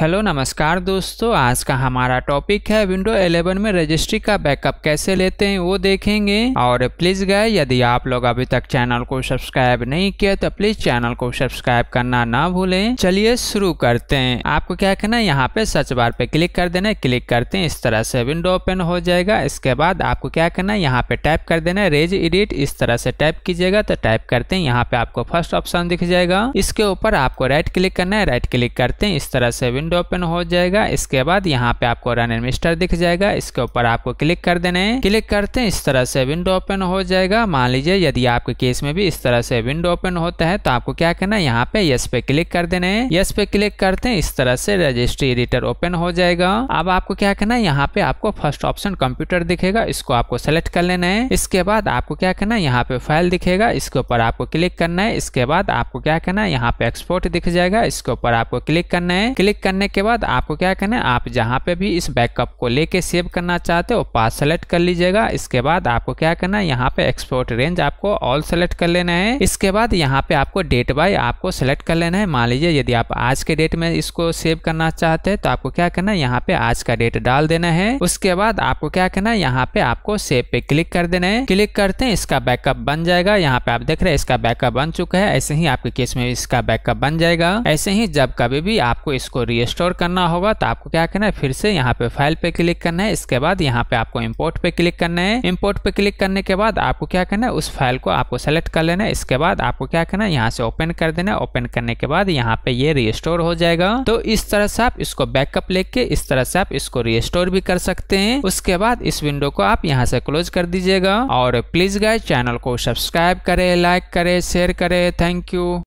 hello नमस्कार दोस्तों आज का हमारा टॉपिक है विंडो 11 में रजिस्ट्री का बैकअप कैसे लेते हैं वो देखेंगे और प्लीज गए यदि आप लोग अभी तक चैनल को सब्सक्राइब नहीं किया तो प्लीज चैनल को सब्सक्राइब करना ना भूलें चलिए शुरू करते हैं आपको क्या करना है यहाँ पे सर्च बार पे क्लिक कर देना है क्लिक करते हैं इस तरह से विंडो ओपन हो जाएगा इसके बाद आपको क्या करना है यहाँ पे टाइप कर देना है रेज एडिट इस तरह से टाइप कीजिएगा तो टाइप करते हैं यहाँ पे आपको फर्स्ट ऑप्शन दिख जाएगा इसके ऊपर आपको राइट क्लिक करना है राइट क्लिक करते हैं इस तरह से विंडो ओपन हो जाएगा इसके बाद यहाँ पे आपको रन मिस्टर दिख जाएगा इसके ऊपर आपको क्लिक कर देना है क्लिक करते हैं इस तरह से विंडो ओपन हो जाएगा मान लीजिए यदि आपके केस में भी इस तरह से विंडो ओपन होता है तो आपको क्या करना है यहाँ पे यस पे क्लिक कर देना है यस पे क्लिक करते हैं इस तरह से रजिस्ट्री एडिटर ओपन हो जाएगा अब आपको क्या करना है यहाँ पे आपको फर्स्ट ऑप्शन कंप्यूटर दिखेगा इसको आपको सेलेक्ट कर लेना है इसके बाद आपको क्या करना है यहाँ पे फाइल दिखेगा इसके ऊपर आपको क्लिक करना है इसके बाद आपको क्या करना है यहाँ पे एक्सपोर्ट दिख जाएगा इसके ऊपर आपको क्लिक करना है क्लिक करना करने के बाद आपको क्या करना है आप जहाँ पे भी इस बैकअप को लेके सेव करना चाहते हो पास सेलेक्ट कर लीजिएगा इसके बाद आपको क्या करना है यहाँ पे एक्सपोर्ट रेंज आपको ऑल सेलेक्ट कर लेना है इसके बाद यहाँ पे आपको डेट बाय आपको सेलेक्ट कर लेना है मान लीजिए यदि आप आज के डेट में इसको सेव करना चाहते हैं तो आपको क्या करना है यहाँ पे आज का डेट डाल देना है उसके बाद आपको क्या करना है यहाँ पे आपको सेव पे क्लिक कर देना है क्लिक करते हैं इसका बैकअप बन जाएगा यहाँ पे आप देख रहे हैं इसका बैकअप बन चुका है ऐसे ही आपके केस में इसका बैकअप बन जाएगा ऐसे ही जब कभी भी आपको इसको री स्टोर करना होगा तो आपको क्या करना है फिर से यहाँ पे फाइल पे क्लिक करना है इसके बाद यहाँ पे आपको इम्पोर्ट पे क्लिक करना है इम्पोर्ट पे क्लिक करने के बाद आपको क्या करना है उस फाइल को आपको सेलेक्ट कर लेना है इसके बाद आपको क्या करना है यहाँ से ओपन कर देना है ओपन करने के बाद यहाँ पे ये रिस्टोर हो जाएगा तो इस तरह से आप इसको बैकअप लेके इस तरह से आप इसको रिस्टोर भी कर सकते हैं उसके बाद इस विंडो को आप यहाँ से क्लोज कर दीजिएगा और प्लीज गाय चैनल को सब्सक्राइब करे लाइक करे शेयर करे थैंक यू